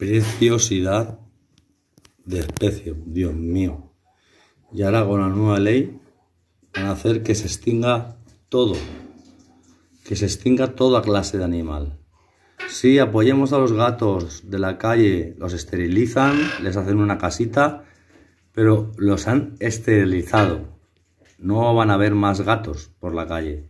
Preciosidad de especio, Dios mío. Y ahora con la nueva ley van a hacer que se extinga todo, que se extinga toda clase de animal. Si apoyemos a los gatos de la calle, los esterilizan, les hacen una casita, pero los han esterilizado. No van a haber más gatos por la calle.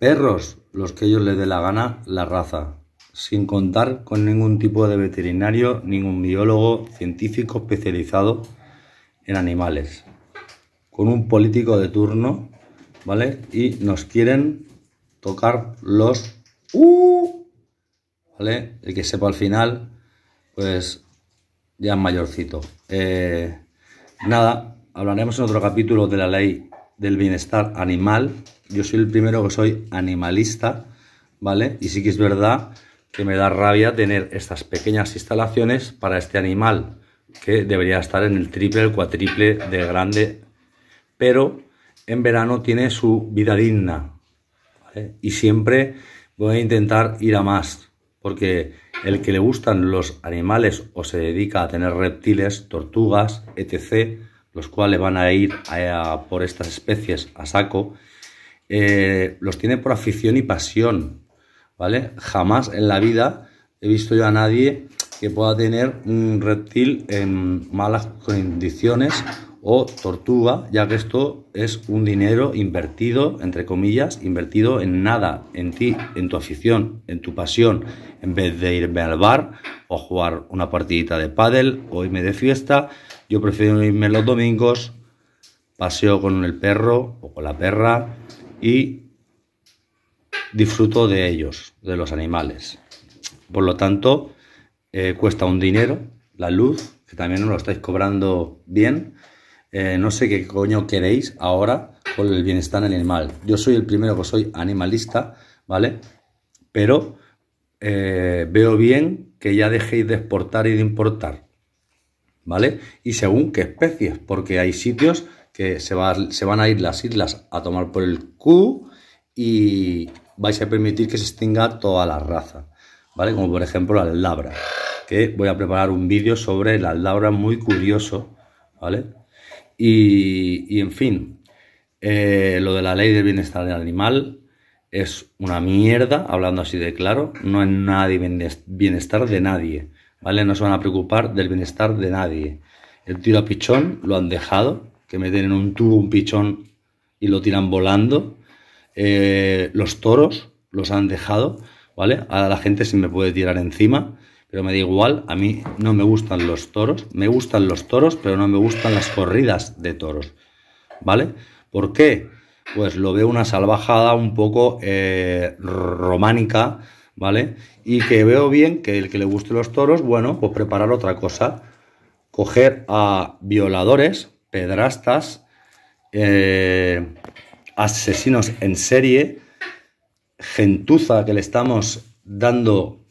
Perros, los que ellos les dé la gana, la raza sin contar con ningún tipo de veterinario, ningún biólogo científico especializado en animales, con un político de turno, ¿vale? Y nos quieren tocar los... Uh, ¿Vale? El que sepa al final, pues ya es mayorcito. Eh, nada, hablaremos en otro capítulo de la ley del bienestar animal. Yo soy el primero que soy animalista, ¿vale? Y sí que es verdad que me da rabia tener estas pequeñas instalaciones para este animal que debería estar en el triple, el cuatriple de grande, pero en verano tiene su vida digna y siempre voy a intentar ir a más porque el que le gustan los animales o se dedica a tener reptiles, tortugas, etc., los cuales van a ir por estas especies a saco, eh, los tiene por afición y pasión, ¿vale? Jamás en la vida he visto yo a nadie que pueda tener un reptil en malas condiciones o tortuga, ya que esto es un dinero invertido, entre comillas, invertido en nada, en ti, en tu afición, en tu pasión, en vez de irme al bar o jugar una partidita de pádel o irme de fiesta, yo prefiero irme los domingos, paseo con el perro o con la perra y disfruto de ellos, de los animales. Por lo tanto, eh, cuesta un dinero la luz, que también no lo estáis cobrando bien. Eh, no sé qué coño queréis ahora con el bienestar animal. Yo soy el primero que soy animalista, ¿vale? Pero eh, veo bien que ya dejéis de exportar y de importar, ¿vale? Y según qué especies, porque hay sitios que se, se van a ir las islas a tomar por el Q y, vais a permitir que se extinga toda la raza, ¿vale? Como por ejemplo la labra, que voy a preparar un vídeo sobre la labra muy curioso, ¿vale? Y, en fin, eh, lo de la ley del bienestar del animal es una mierda, hablando así de claro, no es nada bienestar de nadie, ¿vale? No se van a preocupar del bienestar de nadie. El tiro a pichón lo han dejado, que meten en un tubo un pichón y lo tiran volando, eh, los toros los han dejado, ¿vale? A la gente se me puede tirar encima, pero me da igual, a mí no me gustan los toros, me gustan los toros, pero no me gustan las corridas de toros, ¿vale? ¿Por qué? Pues lo veo una salvajada un poco eh, románica, ¿vale? Y que veo bien que el que le guste los toros, bueno, pues preparar otra cosa, coger a violadores, pedrastas, eh, asesinos en serie, gentuza que le estamos dando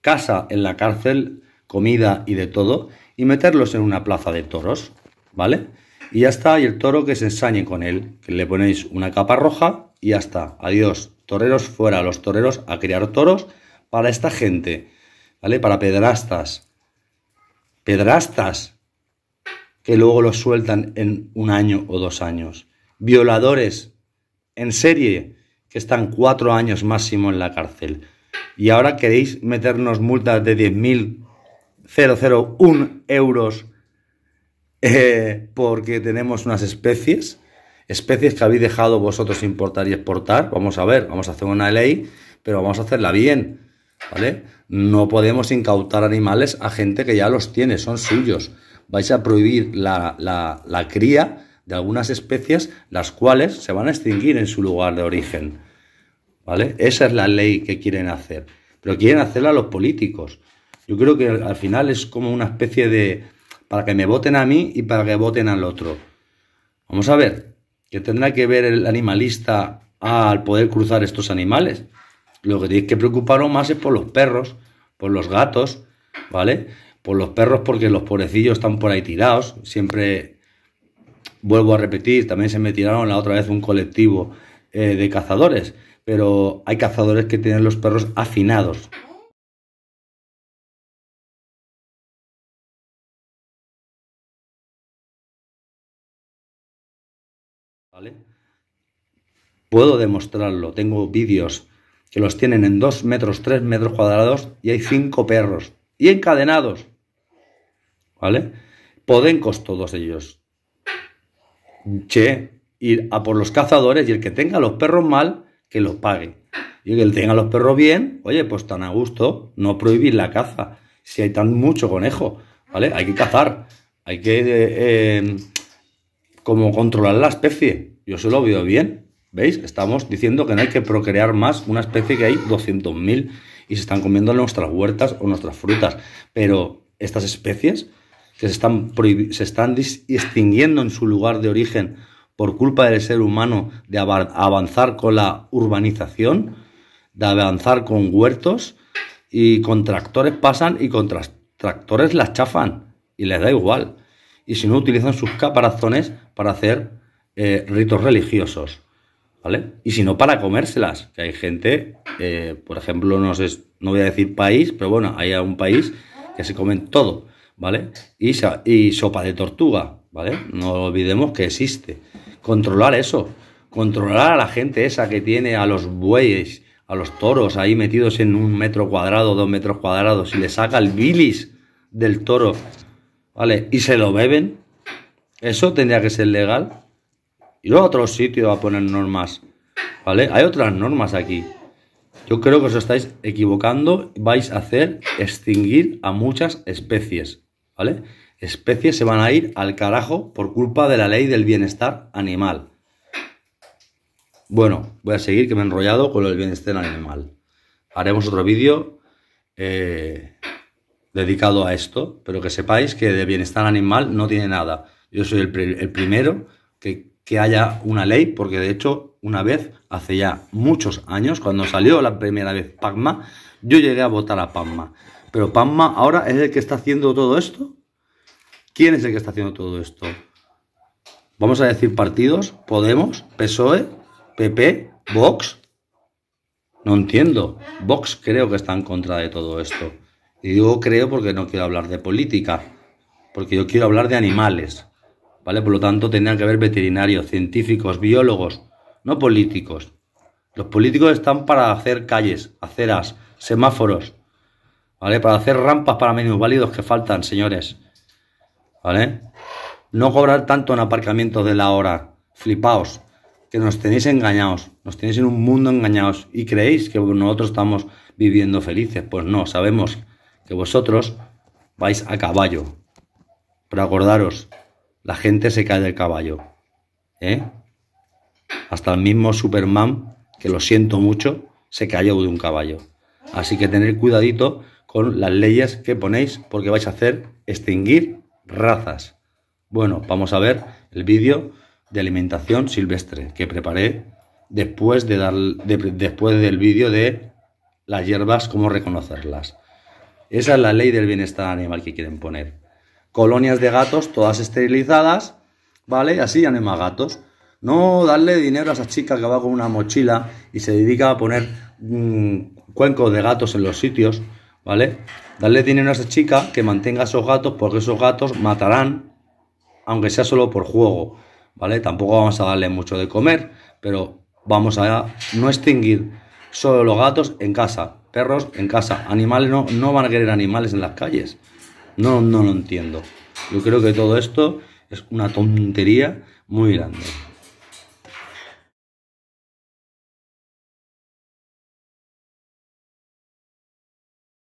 casa en la cárcel, comida y de todo, y meterlos en una plaza de toros, ¿vale? Y ya está, y el toro que se ensañe con él, que le ponéis una capa roja y ya está, adiós, toreros fuera, los toreros a criar toros para esta gente, ¿vale? Para pedrastas, pedrastas, que luego los sueltan en un año o dos años, violadores, en serie que están cuatro años máximo en la cárcel. Y ahora queréis meternos multas de 10.001 euros eh, porque tenemos unas especies, especies que habéis dejado vosotros importar y exportar. Vamos a ver, vamos a hacer una ley, pero vamos a hacerla bien. ¿Vale? No podemos incautar animales a gente que ya los tiene, son suyos. Vais a prohibir la, la, la cría de algunas especies, las cuales se van a extinguir en su lugar de origen. ¿Vale? Esa es la ley que quieren hacer. Pero quieren hacerla los políticos. Yo creo que al final es como una especie de. para que me voten a mí y para que voten al otro. Vamos a ver, ¿qué tendrá que ver el animalista al poder cruzar estos animales? Lo que tenéis que preocuparos más es por los perros, por los gatos, ¿vale? Por los perros porque los pobrecillos están por ahí tirados, siempre vuelvo a repetir, también se me tiraron la otra vez un colectivo eh, de cazadores, pero hay cazadores que tienen los perros afinados. ¿Vale? Puedo demostrarlo, tengo vídeos que los tienen en 2 metros, 3 metros cuadrados y hay 5 perros y encadenados. ¿Vale? Podencos todos ellos che, ir a por los cazadores y el que tenga los perros mal, que los pague. Y el que tenga los perros bien, oye, pues tan a gusto, no prohibir la caza. Si hay tan mucho conejo, ¿vale? Hay que cazar, hay que eh, em, como controlar la especie. Yo se lo veo bien, ¿veis? Estamos diciendo que no hay que procrear más una especie que hay 200.000 y se están comiendo nuestras huertas o nuestras frutas. Pero estas especies que se están, se están extinguiendo en su lugar de origen por culpa del ser humano de avanzar con la urbanización, de avanzar con huertos y con tractores pasan y con tractores las chafan y les da igual. Y si no, utilizan sus caparazones para hacer eh, ritos religiosos. ¿Vale? Y si no, para comérselas. Que hay gente, eh, por ejemplo, no, sé, no voy a decir país, pero bueno, hay un país que se comen todo. ¿vale? Y, sopa de tortuga, ¿vale? No olvidemos que existe. Controlar eso, controlar a la gente esa que tiene a los bueyes, a los toros ahí metidos en un metro cuadrado, dos metros cuadrados, y le saca el bilis del toro, ¿vale? Y se lo beben, eso tendría que ser legal. Y luego a otros sitios a poner normas, ¿vale? Hay otras normas aquí. Yo creo que os estáis equivocando, vais a hacer extinguir a muchas especies. ¿vale? Especies se van a ir al carajo por culpa de la ley del bienestar animal. Bueno, voy a seguir que me he enrollado con el bienestar animal. Haremos otro vídeo eh, dedicado a esto, pero que sepáis que de bienestar animal no tiene nada. Yo soy el, primero que, que haya una ley, porque de hecho, una vez, hace ya muchos años, cuando salió la primera vez PACMA, yo llegué a votar a PACMA. Pero Pamma ahora es el que está haciendo todo esto. ¿Quién es el que está haciendo todo esto? Vamos a decir partidos, Podemos, PSOE, PP, Vox. No entiendo. Vox creo que está en contra de todo esto. Y digo creo porque no quiero hablar de política, porque yo quiero hablar de animales. ¿Vale? Por lo tanto, tendrían que haber veterinarios, científicos, biólogos, no políticos. Los políticos están para hacer calles, aceras, semáforos, ¿Vale? Para hacer rampas para menús válidos que faltan, señores. ¿Vale? No cobrar tanto en aparcamientos de la hora. Flipaos. Que nos tenéis engañados. Nos tenéis en un mundo engañados. Y creéis que nosotros estamos viviendo felices. Pues no, sabemos que vosotros vais a caballo. Pero acordaros, la gente se cae del caballo. ¿Eh? Hasta el mismo Superman, que lo siento mucho, se cayó de un caballo. Así que tener cuidadito con las leyes que ponéis porque vais a hacer extinguir razas. Bueno, vamos a ver el vídeo de alimentación silvestre que preparé después, de dar, después del vídeo de las hierbas, cómo reconocerlas. Esa es la ley del bienestar animal que quieren poner. Colonias de gatos, todas esterilizadas, ¿vale? Así ya no gatos. No darle dinero a esa chica que va con una mochila y se dedica a poner un mm, cuenco de gatos en los sitios ¿Vale? Darle dinero a esa chica que mantenga a esos gatos porque esos gatos matarán, aunque sea solo por juego. ¿Vale? Tampoco vamos a darle mucho de comer, pero vamos a no extinguir solo los gatos en casa, perros en casa, animales no, no van a querer animales en las calles. No, no lo entiendo. Yo creo que todo esto es una tontería muy grande.